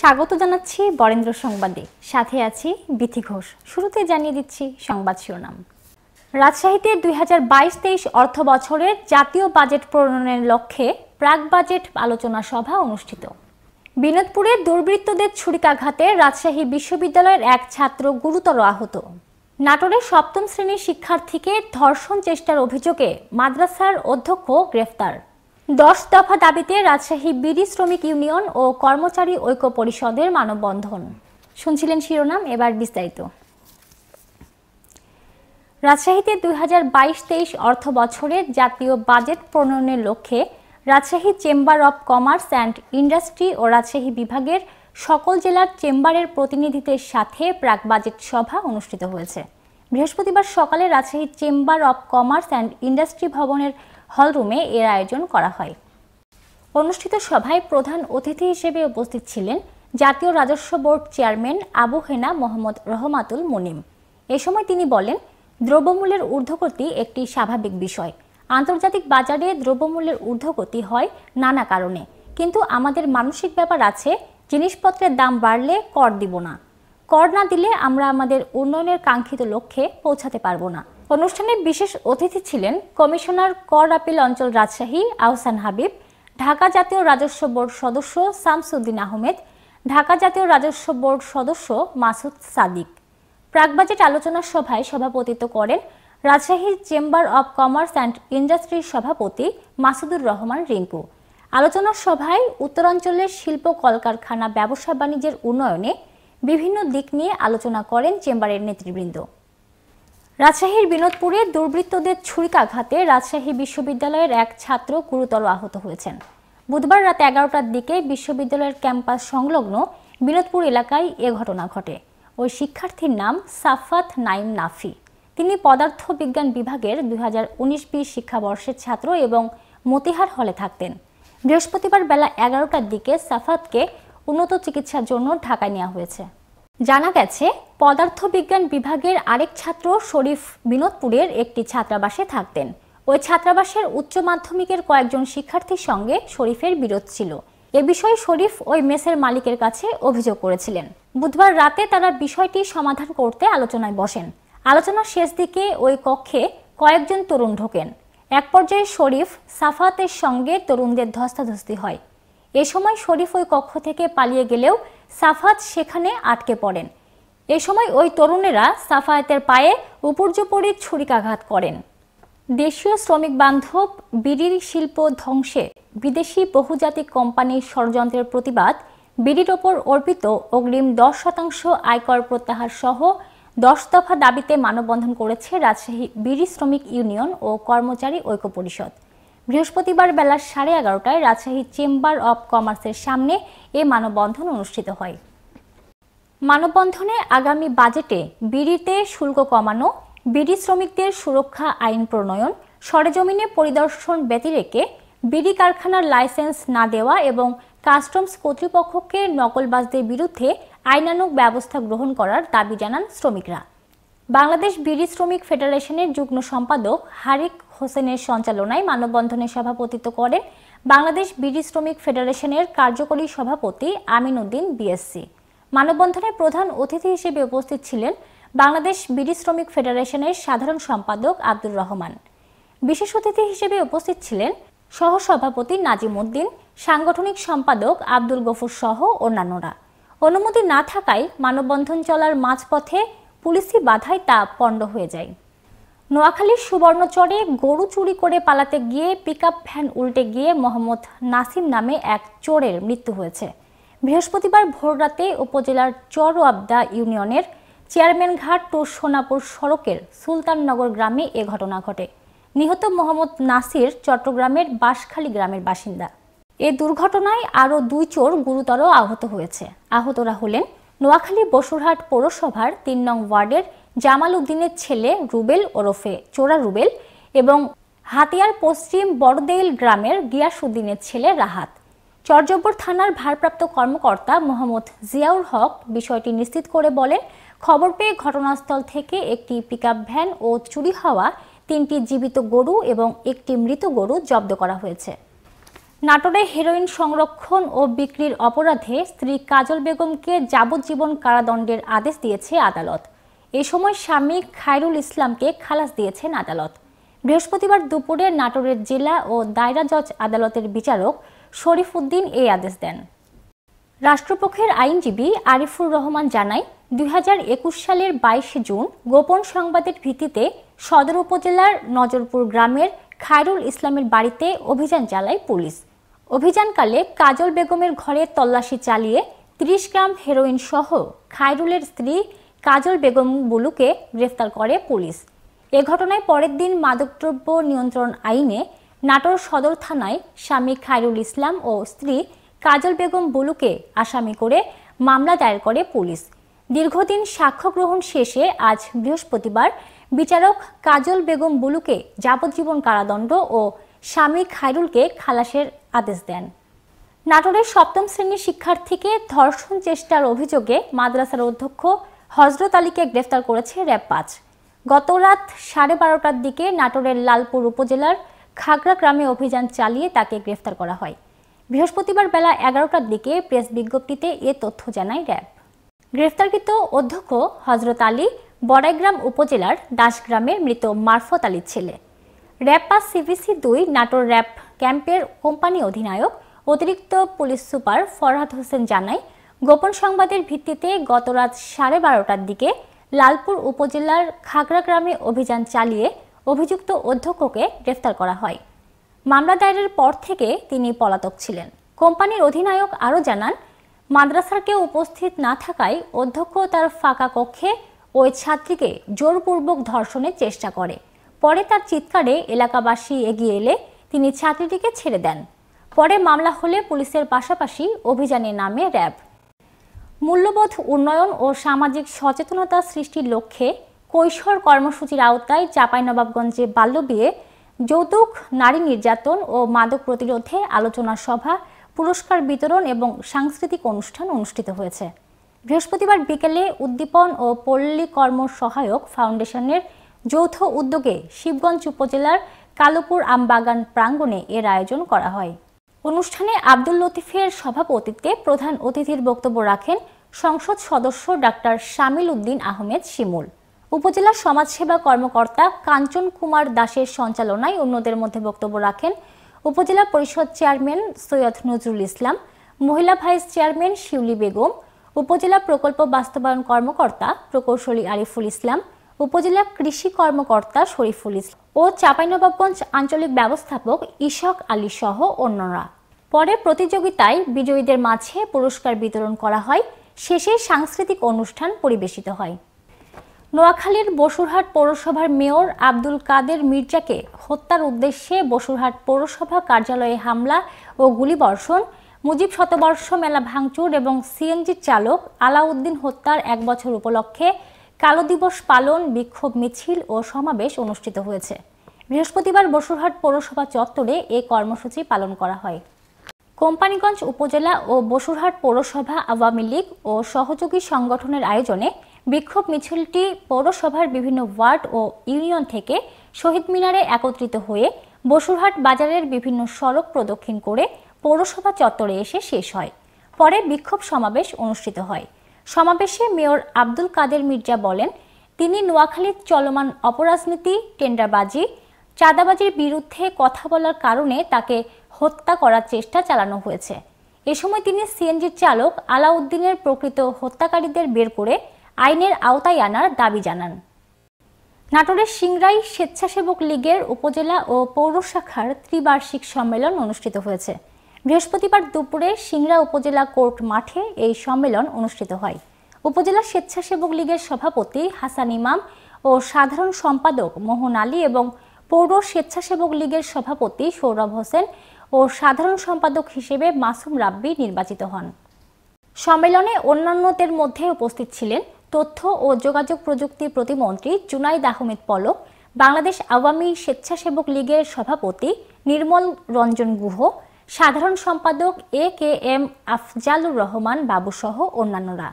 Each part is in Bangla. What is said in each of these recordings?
স্বাগত জানাচ্ছি বরেন্দ্র সংবাদে সাথে আছি বিথি ঘোষ শুরুতে জানিয়ে দিচ্ছি সংবাদ শিরোনাম রাজশাহীতে দুই হাজার বাইশ তেইশ অর্থ বছরের জাতীয় বাজেট প্রণয়নের লক্ষ্যে প্রাক বাজেট আলোচনা সভা অনুষ্ঠিত বিনোদপুরে দুর্বৃত্তদের ছুরিকাঘাতে রাজশাহী বিশ্ববিদ্যালয়ের এক ছাত্র গুরুতর আহত নাটোরের সপ্তম শ্রেণীর শিক্ষার্থীকে ধর্ষণ চেষ্টার অভিযোগে মাদ্রাসার অধ্যক্ষ গ্রেফতার দশ দফা দাবিতে রাজশাহী বিডি শ্রমিক ইউনিয়ন ও কর্মচারী ঐক্য পরিষদের মানববন্ধন শুনছিলেন শিরোনাম এবার বিস্তারিত রাজশাহীতে দুই হাজার বাইশ তেইশ অর্থ বছরের জাতীয় বাজেট প্রণয়নের লক্ষ্যে Rajshahi chamber of commerce and industry ও রাজশাহী বিভাগের সকল জেলার চেম্বারের প্রতিনিধিদের সাথে প্রাক বাজেট সভা অনুষ্ঠিত হয়েছে বৃহস্পতিবার সকালে Rajshahi chamber of commerce and industry ভবনের হলরুমে এর আয়োজন করা হয় অনুষ্ঠিত সভায় প্রধান অতিথি হিসেবে উপস্থিত ছিলেন জাতীয় রাজস্ব বোর্ড চেয়ারম্যান আবু হেনা মোহাম্মদ রহমাতুল মুনিম এ সময় তিনি বলেন দ্রব্যমূল্যের ঊর্ধ্বগতি একটি স্বাভাবিক বিষয় আন্তর্জাতিক বাজারে দ্রব্যমূল্যের ঊর্ধ্বগতি হয় নানা কারণে কিন্তু আমাদের মানসিক ব্যাপার আছে জিনিসপত্রের দাম বাড়লে কর দিব না কর না দিলে আমরা আমাদের উন্নয়নের কাঙ্ক্ষিত লক্ষ্যে পৌঁছাতে পারবো না অনুষ্ঠানে বিশেষ অতিথি ছিলেন কমিশনার কর আপিল অঞ্চল রাজশাহী আহসান হাবিব ঢাকা জাতীয় রাজস্ব বোর্ড সদস্য শামসুদ্দিন আহমেদ ঢাকা জাতীয় রাজস্ব বোর্ড সদস্য মাসুদ সাদিক প্রাক বাজেট আলোচনা সভায় সভাপতিত্ব করেন Rajshahi chamber of commerce and ইন্ডাস্ট্রির সভাপতি মাসুদুর রহমান রিঙ্কু আলোচনা সভায় উত্তরাঞ্চলের শিল্প কলকারখানা ব্যবসা বাণিজ্যের উন্নয়নে বিভিন্ন দিক নিয়ে আলোচনা করেন চেম্বারের নেতৃবৃন্দ রাজশাহীর বিনোদপুরে দুর্বৃত্তদের ছুরিকাঘাতে রাজশাহী বিশ্ববিদ্যালয়ের এক ছাত্র গুরুতর আহত হয়েছেন বুধবার রাত এগারোটার দিকে বিশ্ববিদ্যালয়ের ক্যাম্পাস সংলগ্ন বিনোদপুর এলাকায় এ ঘটনা ঘটে ওই শিক্ষার্থীর নাম সাফাত নাইম নাফি তিনি পদার্থ বিজ্ঞান বিভাগের দুই হাজার উনিশ বিশ শিক্ষাবর্ষের ছাত্র এবং মতিহার হলে থাকতেন বৃহস্পতিবার বেলা এগারোটার দিকে সাফাতকে উন্নত চিকিৎসার জন্য ঢাকায় নেওয়া হয়েছে জানা গেছে পদার্থবিজ্ঞান বিভাগের আরেক ছাত্র শরীফ বিনোদপুরের একটি ছাত্রাবাসে থাকতেন ওই ছাত্রাবাসের উচ্চ মাধ্যমিকের কয়েকজন শিক্ষার্থীর সঙ্গে শরীফের বিরোধ ছিল এ বিষয়ে শরীফ ওই মেসের মালিকের কাছে অভিযোগ করেছিলেন বুধবার রাতে তারা বিষয়টি সমাধান করতে আলোচনায় বসেন আলোচনার শেষ দিকে ওই কক্ষে কয়েকজন তরুণ ঢোকেন এক পর্যায়ে শরীফ সাফাতের সঙ্গে তরুণদের ধস্তাধস্তি হয় এ সময় শরীফ ওই কক্ষ থেকে পালিয়ে গেলেও সাফাত সেখানে আটকে পড়েন এ সময় ওই তরুণেরা সাফায়েতের পায়ে উপর্যপরি ছুরিকাঘাত করেন দেশীয় শ্রমিক বান্ধব বিড়ির শিল্প ধ্বংসে বিদেশি বহুজাতিক কোম্পানির ষড়যন্ত্রের প্রতিবাদ বিড়ির ওপর অর্পিত অগ্রিম দশ শতাংশ আয়কর প্রত্যাহার সহ দশ দফা দাবিতে মানববন্ধন করেছে রাজশাহী বিড়ি শ্রমিক ইউনিয়ন ও কর্মচারী ঐক্য পরিষদ বৃহস্পতিবার বেলা সাড়ে এগারোটায় রাজশাহী চেম্বার অব কমার্সের সামনে এ মানববন্ধন অনুষ্ঠিত হয় মানববন্ধনে আগামী বাজেটে বিড়িতে শুল্ক কমানো বিড়ি শ্রমিকদের সুরক্ষা আইন প্রণয়ন সরেজমিনে পরিদর্শন ব্যতিরেকে বিড়ি কারখানার লাইসেন্স না দেওয়া এবং কাস্টমস কর্তৃপক্ষকে নকলবাজদের বিরুদ্ধে আইনানুগ ব্যবস্থা গ্রহণ করার দাবি জানান শ্রমিকরা বাংলাদেশ বিড়ি শ্রমিক ফেডারেশনের যুগ্ম সম্পাদক হারিক হোসেনের সঞ্চালনায় মানববন্ধনে সভাপতিত্ব করেন বাংলাদেশ বিড়ি শ্রমিক ফেডারেশনের কার্যকরী সভাপতি আমিন উদ্দিন বিএসসি মানববন্ধনে প্রধান অতিথি হিসেবে উপস্থিত ছিলেন বাংলাদেশ বিড়ি শ্রমিক ফেডারেশনের সাধারণ সম্পাদক আব্দুর রহমান বিশেষ অতিথি হিসেবে উপস্থিত ছিলেন সহসভাপতি নাজিম উদ্দিন সাংগঠনিক সম্পাদক আব্দুল গফুর সহ অন্যান্যরা অনুমতি না থাকায় মানববন্ধন চলার মাঝপথে পুলিশি বাধায় তা পণ্ড হয়ে যায় নোয়াখালীর সুবর্ণচরে গরু চুরি করে পালাতে গিয়ে আপ ভ্যান উল্টে গিয়ে মোহাম্মদ নাসিম নামে এক চোরের মৃত্যু হয়েছে বৃহস্পতিবার ভোররাতে উপজেলার চর আবদা ইউনিয়নের ঘাট টু সোনাপুর সড়কের সুলতাননগর গ্রামে এ ঘটনা ঘটে নিহত মোহাম্মদ নাসির চট্টগ্রামের বাঁশখালী গ্রামের বাসিন্দা এ দুর্ঘটনায় আরও দুই চোর গুরুতর আহত হয়েছে আহতরা হলেন নোয়াখালী বসুরহাট পৌরসভার তিন নং ওয়ার্ডের জামাল উদ্দিনের ছেলে রুবেল ওরফে চোরা রুবেল এবং হাতিয়ার পশ্চিম বড়দেইল গ্রামের গিয়াসুদ্দিনের ছেলে রাহাত চরজব্বর থানার ভারপ্রাপ্ত কর্মকর্তা মোহাম্মদ জিয়াউর হক বিষয়টি নিশ্চিত করে বলেন খবর পেয়ে ঘটনাস্থল থেকে একটি পিকআপ ভ্যান ও চুরি হওয়া তিনটি জীবিত গরু এবং একটি মৃত গরু জব্দ করা হয়েছে নাটোরে হেরোইন সংরক্ষণ ও বিক্রির অপরাধে স্ত্রী কাজল বেগমকে যাবজ্জীবন কারাদণ্ডের আদেশ দিয়েছে আদালত এ সময় স্বামী খায়রুল ইসলামকে খালাস দিয়েছেন আদালত বৃহস্পতিবার দুপুরে নাটোরের জেলা ও দায়রা জজ আদালতের বিচারক শরীফ উদ্দিন এই আদেশ দেন রাষ্ট্রপক্ষের আইনজীবী আরিফুর রহমান জানায় দুই সালের বাইশে জুন গোপন সংবাদের ভিত্তিতে সদর উপজেলার নজরপুর গ্রামের খায়রুল ইসলামের বাড়িতে অভিযান চালায় পুলিশ অভিযানকালে কাজল বেগমের ঘরে তল্লাশি চালিয়ে ত্রিশ গ্রাম হেরোইন সহ খায়রুলের স্ত্রী কাজল বেগম বুলুকে গ্রেফতার করে পুলিশ এ ঘটনায় পরের দিন মাদকদ্রব্য নিয়ন্ত্রণ আইনে নাটোর সদর থানায় স্বামী খায়রুল ইসলাম ও স্ত্রী কাজল বেগম বুলুকে আসামি করে মামলা দায়ের করে পুলিশ দীর্ঘদিন সাক্ষ্য গ্রহণ শেষে আজ বৃহস্পতিবার বিচারক কাজল বেগম বুলুকে যাবজ্জীবন কারাদণ্ড ও স্বামী খায়রুলকে খালাসের আদেশ দেন নাটোরের সপ্তম শ্রেণীর শিক্ষার্থীকে ধর্ষণ চেষ্টার অভিযোগে মাদ্রাসার অধ্যক্ষ হজরত আলীকে গ্রেফতার করেছে র্যাব পাঁচ গত রাত সাড়ে বারোটার দিকে নাটোরের লালপুর উপজেলার খাগড়া গ্রামে অভিযান চালিয়ে তাকে গ্রেফতার করা হয় বৃহস্পতিবার বেলা এগারোটার দিকে প্রেস বিজ্ঞপ্তিতে এ তথ্য জানায় র্যাব গ্রেফতারকৃত অধ্যক্ষ হজরত আলী বড়াইগ্রাম উপজেলার দাসগ্রামের মৃত মারফত আলীর ছেলে র্যাপা সিভিসি দুই নাটোর র্যাপ ক্যাম্পের কোম্পানি অধিনায়ক অতিরিক্ত পুলিশ সুপার ফরহাদ হোসেন জানায় গোপন সংবাদের ভিত্তিতে গতরাত সাড়ে বারোটার দিকে লালপুর উপজেলার খাগড়া গ্রামে অভিযান চালিয়ে অভিযুক্ত অধ্যক্ষকে গ্রেফতার করা হয় মামলা দায়েরের পর থেকে তিনি পলাতক ছিলেন কোম্পানির অধিনায়ক আরও জানান মাদ্রাসার কেউ উপস্থিত না থাকায় অধ্যক্ষ তার ফাঁকা কক্ষে ওই ছাত্রীকে জোরপূর্বক ধর্ষণের চেষ্টা করে পরে তার চিৎকারে এলাকাবাসী এগিয়ে এলে তিনি ছাত্রীটিকে ছেড়ে দেন পরে মামলা হলে পুলিশের পাশাপাশি অভিযানের নামে র্যাব মূল্যবোধ উন্নয়ন ও সামাজিক সচেতনতা সৃষ্টির লক্ষ্যে কৈশোর কর্মসূচির আওতায় বাল্য বিয়ে যৌতুক নারী নির্যাতন ও মাদক প্রতিরোধে আলোচনা সভা পুরস্কার বিতরণ এবং সাংস্কৃতিক অনুষ্ঠান অনুষ্ঠিত হয়েছে বৃহস্পতিবার বিকেলে উদ্দীপন ও পল্লী কর্ম সহায়ক ফাউন্ডেশনের যৌথ উদ্যোগে শিবগঞ্জ উপজেলার কালোপুর আমবাগান প্রাঙ্গণে এর আয়োজন করা হয় অনুষ্ঠানে আব্দুল লতিফের সভাপতিত্বে প্রধান অতিথির বক্তব্য রাখেন সংসদ সদস্য ডাক্তার শামিল উদ্দিন আহমেদ শিমুল উপজেলা সমাজসেবা কর্মকর্তা কাঞ্চন কুমার দাসের সঞ্চালনায় অন্যদের মধ্যে বক্তব্য রাখেন উপজেলা পরিষদ চেয়ারম্যান সৈয়দ নজরুল ইসলাম মহিলা ভাইস চেয়ারম্যান শিউলি বেগম উপজেলা প্রকল্প বাস্তবায়ন কর্মকর্তা প্রকৌশলী আরিফুল ইসলাম উপজেলা কৃষি কর্মকর্তা শরীফুল ইসলাম ও চাঁপাইনবাবগঞ্জ আঞ্চলিক ব্যবস্থাপক ইশক আলী সহ অন্যরা পরে প্রতিযোগিতায় বিজয়ীদের মাঝে পুরস্কার বিতরণ করা হয় শেষে সাংস্কৃতিক অনুষ্ঠান পরিবেশিত হয় নোয়াখালীর বসুরহাট পৌরসভার মেয়র আব্দুল কাদের মির্জাকে হত্যার উদ্দেশ্যে বসুরহাট পৌরসভা কার্যালয়ে হামলা ও গুলিবর্ষণ মুজিব শতবর্ষ মেলা ভাঙচুর এবং সিএনজি চালক আলাউদ্দিন হত্যার এক বছর উপলক্ষে কালো দিবস পালন বিক্ষোভ মিছিল ও সমাবেশ অনুষ্ঠিত হয়েছে বৃহস্পতিবার বসুরহাট পৌরসভা চত্বরে এ কর্মসূচি পালন করা হয় কোম্পানিগঞ্জ উপজেলা ও বসুরহাট পৌরসভা আওয়ামী লীগ ও সহযোগী সংগঠনের আয়োজনে বিক্ষোভ মিছিলটি পৌরসভার বিভিন্ন ওয়ার্ড ও ইউনিয়ন থেকে শহীদ মিনারে একত্রিত হয়ে বসুরহাট বাজারের বিভিন্ন সড়ক প্রদক্ষিণ করে পৌরসভা চত্বরে এসে শেষ হয় পরে বিক্ষোভ সমাবেশ অনুষ্ঠিত হয় সমাবেশে মেয়র আব্দুল কাদের মির্জা বলেন তিনি নোয়াখালীর চলমান অপরাজনীতি টেন্ডারবাজি চাঁদাবাজির বিরুদ্ধে কথা বলার কারণে তাকে হত্যা করার চেষ্টা চালানো হয়েছে এ সময় তিনি সিএনজির চালক আলাউদ্দিনের প্রকৃত হত্যাকারীদের বের করে আইনের আওতায় আনার দাবি জানান নাটোরের সিংরাই স্বেচ্ছাসেবক লীগের উপজেলা ও পৌর শাখার ত্রিবার্ষিক সম্মেলন অনুষ্ঠিত হয়েছে বৃহস্পতিবার দুপুরে সিংড়া উপজেলা কোর্ট মাঠে এই সম্মেলন অনুষ্ঠিত হয় উপজেলা স্বেচ্ছাসেবক লীগের সভাপতি হাসান ইমাম ও সাধারণ সম্পাদক মোহন আলী এবং পৌর স্বেচ্ছাসেবক লীগের সভাপতি সৌরভ হোসেন ও সাধারণ সম্পাদক হিসেবে মাসুম রাব্বি নির্বাচিত হন সম্মেলনে অন্যান্যদের মধ্যে উপস্থিত ছিলেন তথ্য ও যোগাযোগ প্রযুক্তি প্রতিমন্ত্রী জুনাইদ আহমেদ পলক বাংলাদেশ আওয়ামী স্বেচ্ছাসেবক লীগের সভাপতি নির্মল রঞ্জন গুহ সাধারণ সম্পাদক A K M Afzalur Rahman বাবুসহ অন্যান্যরা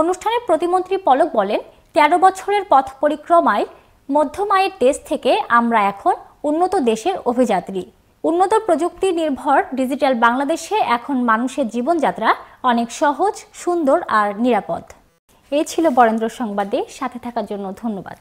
অনুষ্ঠানে প্রতিমন্ত্রী পলক বলেন তেরো বছরের পথ পরিক্রমায় মধ্যমায়ের দেশ থেকে আমরা এখন উন্নত দেশের অভিযাত্রী উন্নত প্রযুক্তি নির্ভর ডিজিটাল বাংলাদেশে এখন মানুষের জীবনযাত্রা অনেক সহজ সুন্দর আর নিরাপদ এ ছিল বরেন্দ্র সংবাদে সাথে থাকার জন্য ধন্যবাদ